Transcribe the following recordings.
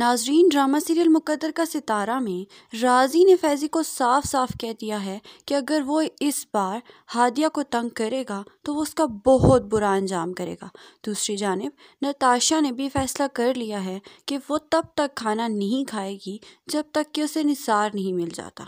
नाजरीन drama serial मुकदर का सितारा में राजी ने फैज़ी को साफ साफ कह दिया है कि अगर वो इस बार हादिया को तंग करेगा तो वो उसका बहुत बुरा अंजाम करेगा दूसरी जानब नताशा ने भी फैसला कर लिया है कि वो तब तक खाना नहीं खाएगी जब तक कि उसे निसार नहीं मिल जाता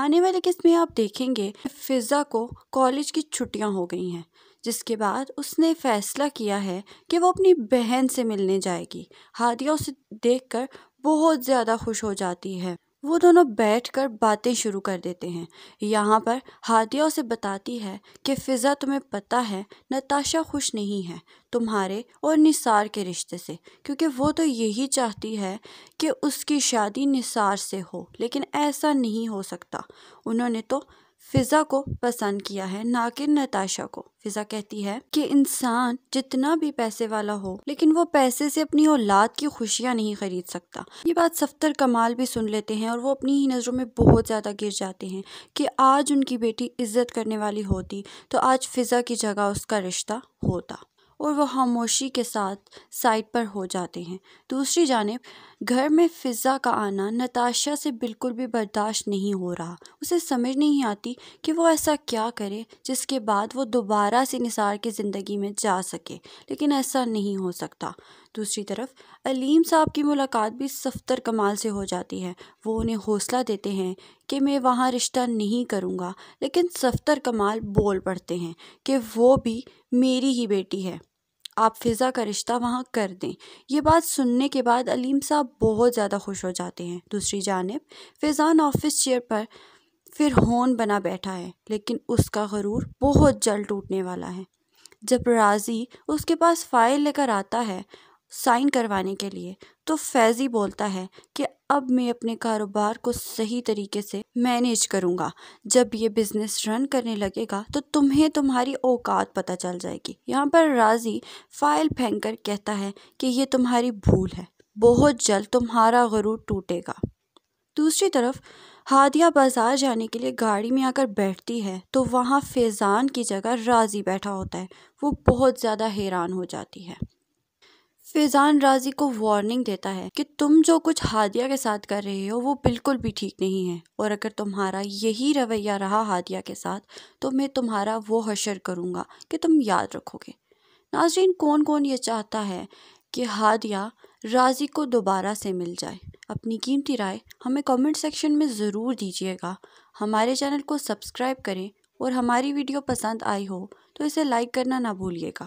आने वाले किस्त में आप देखेंगे फिज़ा को कॉलेज की छुट्टियाँ हो गई हैं जिसके बाद उसने फ़ैसला किया है कि वो अपनी बहन से मिलने जाएगी हादिया उसे देखकर बहुत ज़्यादा खुश हो जाती है वो दोनों बैठकर बातें शुरू कर देते हैं यहाँ पर हादिया उसे बताती है कि फ़िज़ा तुम्हें पता है नताशा खुश नहीं है तुम्हारे और निसार के रिश्ते से क्योंकि वो तो यही चाहती है कि उसकी शादी निसार से हो लेकिन ऐसा नहीं हो सकता उन्होंने तो फिज़ा को पसंद किया है ना कि नताशा को फिज़ा कहती है कि इंसान जितना भी पैसे वाला हो लेकिन वो पैसे से अपनी औलाद की खुशियाँ नहीं खरीद सकता ये बात सफ्तर कमाल भी सुन लेते हैं और वो अपनी ही नज़रों में बहुत ज़्यादा गिर जाते हैं कि आज उनकी बेटी इज्जत करने वाली होती तो आज फिज़ा की जगह उसका रिश्ता होता और वह खामोशी के साथ साइड पर हो जाते हैं दूसरी जानब घर में फ़िज़ा का आना नताशा से बिल्कुल भी बर्दाश्त नहीं हो रहा उसे समझ नहीं आती कि वो ऐसा क्या करे जिसके बाद वो दोबारा से निसार की ज़िंदगी में जा सके लेकिन ऐसा नहीं हो सकता दूसरी तरफ अलीम साहब की मुलाकात भी सफ्तर कमाल से हो जाती है वो उन्हें हौसला देते हैं कि मैं वहाँ रिश्ता नहीं करूँगा लेकिन सफ्तर कमाल बोल पड़ते हैं कि वो भी मेरी ही बेटी है आप फ़िज़ा का रिश्ता वहाँ कर दें यह बात सुनने के बाद अलीम साहब बहुत ज़्यादा खुश हो जाते हैं दूसरी जानब फिज़ान ऑफिस चेयर पर फिर होन बना बैठा है लेकिन उसका गरूर बहुत जल्द टूटने वाला है जब राज़ी उसके पास फ़ाइल लेकर आता है साइन करवाने के लिए तो फैज़ी बोलता है कि अब मैं अपने कारोबार को सही तरीके से मैनेज करूँगा जब ये बिज़नेस रन करने लगेगा तो तुम्हें तुम्हारी औकात पता चल जाएगी यहाँ पर राज़ी फाइल फेंक कर कहता है कि ये तुम्हारी भूल है बहुत जल्द तुम्हारा गरूर टूटेगा दूसरी तरफ हादिया बाज़ार जाने के लिए गाड़ी में आकर बैठती है तो वहाँ फैज़ान की जगह राज़ी बैठा होता है वो बहुत ज़्यादा हैरान हो जाती है फैजान राजी को वार्निंग देता है कि तुम जो कुछ हादिया के साथ कर रहे हो वो बिल्कुल भी ठीक नहीं है और अगर तुम्हारा यही रवैया रहा हादिया के साथ तो मैं तुम्हारा वो हशर करूँगा कि तुम याद रखोगे नाजरीन कौन कौन ये चाहता है कि हादिया राजी को दोबारा से मिल जाए अपनी कीमती राय हमें कमेंट सेक्शन में ज़रूर दीजिएगा हमारे चैनल को सब्सक्राइब करें और हमारी वीडियो पसंद आई हो तो इसे लाइक करना ना भूलिएगा